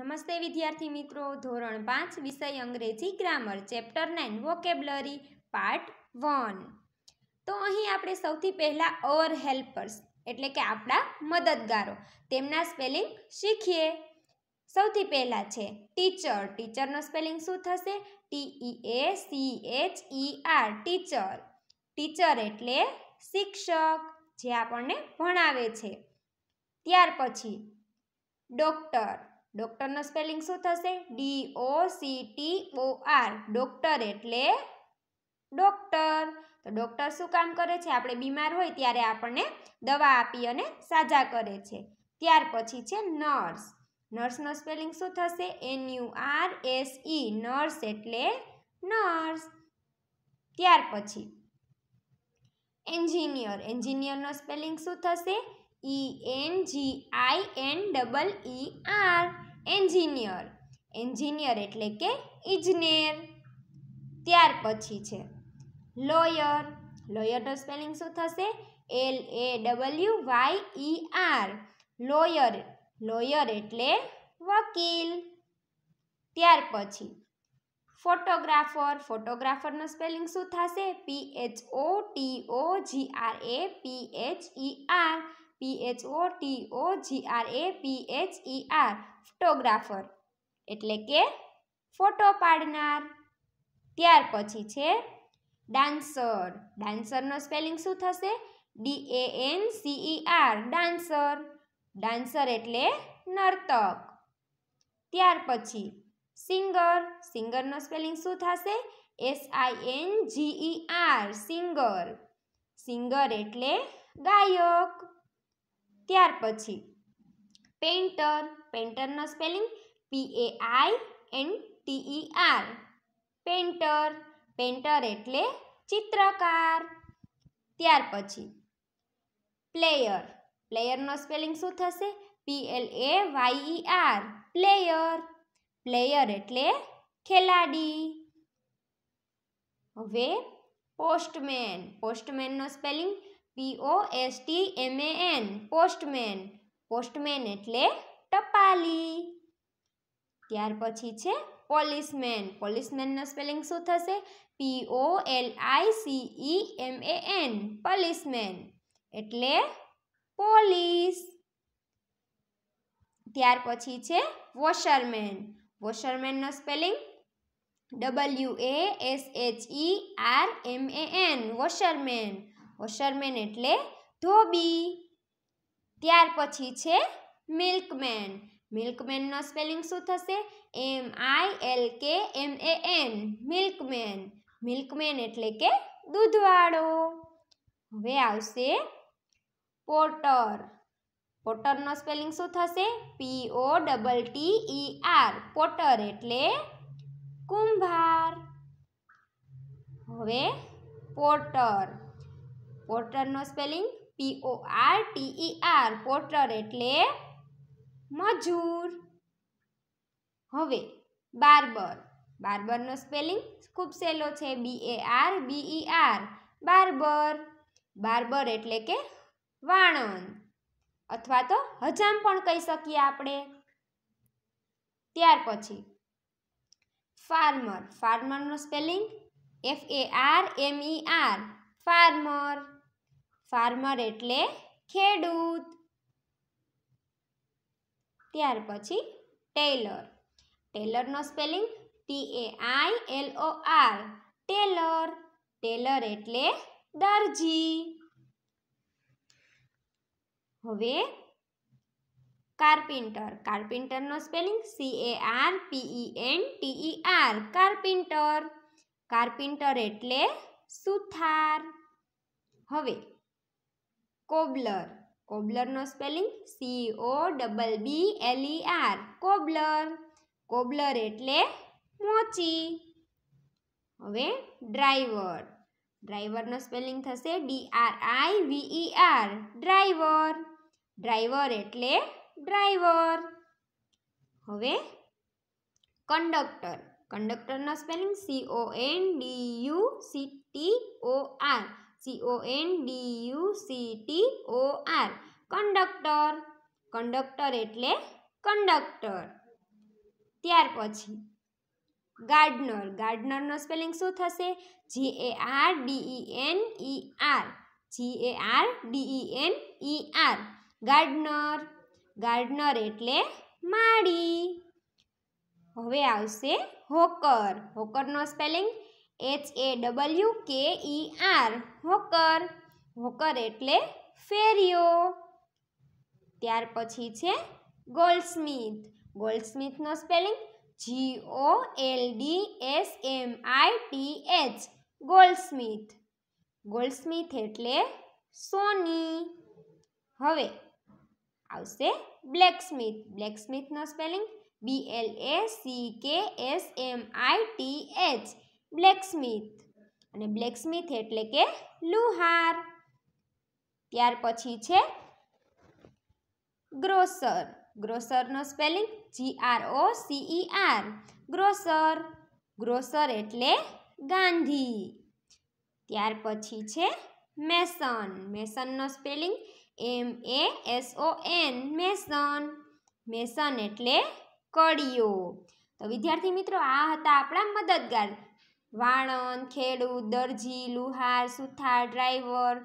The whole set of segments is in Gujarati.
નમસ્તે વિદ્યાર્થી મિત્રો ધોરણ પાંચ વિષય Angrezi grammar chapter nine vocabulary part one તો અહીં આપણે સૌથી પહેલાં અવર હેલ્પર્સ એટલે કે આપણા મદદગારો તેમના સ્પેલિંગ શીખીએ સૌથી પહેલાં છે ટીચર ટીચરનો સ્પેલિંગ શું થશે T E A C H E R teacher teacher એટલે શિક્ષક જે આપણને ભણાવે છે ત્યાર પછી ડૉક્ટર ડૉક્ટરનો સ્પેલિંગ શું થશે D O C T O R doctor એટલે ડૉક્ટર તો ડૉક્ટર શું કામ કરે છે આપણે બીમાર હોય ત્યારે આપણને દવા આપી અને સાજા કરે છે ત્યાર પછી છે નર્સ નર્સનો સ્પેલિંગ શું થશે N U R S E nurse એટલે નર્સ ત્યાર પછી એન્જિનિયર એન્જિનિયરનો સ્પેલિંગ શું થશે E N G I N double E R engineer engineer એટલે કે ઇજનેર ત્યાર પછી છે લોયર લોયરનો સ્પેલિંગ શું થશે L A W Y E R lawyer lawyer એટલે વકીલ ત્યાર પછી ફોટોગ્રાફર ફોટોગ્રાફરનું સ્પેલિંગ શું થશે P H O T O G R A P H E R P H O T O G R A P H E R photographer એટલે કે ફોટો પાડનાર ત્યાર પછી છે ડાન્સર ડાન્સરનો સ્પેલિંગ શું થશે D A N C E R dancer dancer એટલે નર્તક ત્યાર પછી સિંગર સિંગરનો સ્પેલિંગ શું થશે S I N G E R singer singer એટલે ગાયક ત્યાર પછી પેઇન્ટર પેઇન્ટરનો spelling P A I N T E R painter painter એટલે ચિત્રકાર ત્યાર પછી પ્લેયર પ્લેયરનો સ્પેલિંગ શું થશે P L A Y E R player player એટલે ખેલાડી હવે પોસ્ટમેન પોસ્ટમેનનો spelling P O S T M A N postman postman એટલે ટપાલી ત્યાર પછી છે પોલીસમેન પોલીસમેનનો સ્પેલિંગ શું થશે P O L I C E M A N policeman એટલે પોલીસ ત્યાર પછી છે વોશરમેન વોશરમેનનો spelling W A S H E R M A N washerman washerman એટલે ધોબી ત્યાર પછી છે મિલ્કમેન મિલ્કમેનનો સ્પેલિંગ શું થશે એમ I L K M A N milkman milkman એટલે કે દૂધવાળો હવે આવશે પોટર પોટરનો સ્પેલિંગ શું થશે P O double T E R potter એટલે કુંભાર હવે પોટર પોર્ટરનો spelling P O R T R porter એટલે મજૂર હવે બાર્બર બાર્બરનો સ્પેલિંગ ખૂબ સહેલો છે B A R B E R barber barber એટલે કે વાણંદ અથવા તો હજામ પણ કહી શકીએ આપણે ત્યાર પછી ફાર્મર ફાર્મરનો spelling F A R M E R farmer farmer એટલે ખેડૂત ત્યાર પછી ટેલર ટેલરનો spelling T A I L O R tailor tailor એટલે દરજી હવે કાર્પેન્ટર કાર્પેન્ટરનો spelling C A R P E N T E R carpenter carpenter એટલે સુથાર હવે કોબલર કોબલરનો spelling C O double B L E R cobbler cobbler એટલે મોચી હવે ડ્રાઈવર ડ્રાઈવરનો સ્પેલિંગ થશે ડી આર આઈ વીઈ આર ડ્રાઈવર ડ્રાઈવર એટલે ડ્રાઈવર હવે કંડક્ટર કંડક્ટરનો spelling C O N D U C T O R C O N D U C T O R conductor conductor એટલે કંડક્ટર ત્યાર પછી ગાર્ડનર ગાર્ડનરનો સ્પેલિંગ શું થશે G A R D E N E R G A R D E N E R gardener gardener એટલે માળી હવે આવશે હોકર હોકરનો spelling H A W K E R hawker hawker એટલે ફેરિયો ત્યાર પછી છે ગોલ્ડસ્મિથ ગોલ્ડસ્મિથનો spelling G O L D S M I T H goldsmith goldsmith એટલે સોની હવે આવશે બ્લેકસ્મિથ બ્લેકસ્મિથનો spelling B L A C K S M I T H blacksmith અને બ્લેકસ્મિથ એટલે કે લુહાર ત્યાર પછી છે ગ્રોસર ગ્રોસરનો spelling G R O C E R grocer grocer એટલે ગાંધી ત્યાર પછી છે મેસન મેસનનો spelling M A S O N mason mason એટલે કડીઓ તો વિદ્યાર્થી મિત્રો આ હતા આપણા મદદગાર વાણંદ ખેડૂત દરજી લુહાર સુથાર ડ્રાઈવર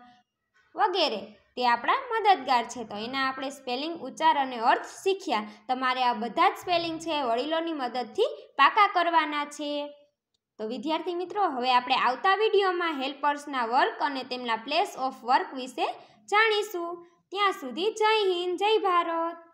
વગેરે તે આપણા મદદગાર છે તો એના આપણે સ્પેલિંગ ઉચ્ચાર અને અર્થ શીખ્યા તમારે આ બધા જ સ્પેલિંગ છે વડીલોની મદદથી પાકા કરવાના છે તો વિદ્યાર્થી મિત્રો હવે આપણે આવતા વિડીયોમાં હેલ્પર્સના વર્ક અને તેમના પ્લેસ ઓફ વર્ક વિશે જાણીશું ત્યાં સુધી જય હિન્દ જય ભારત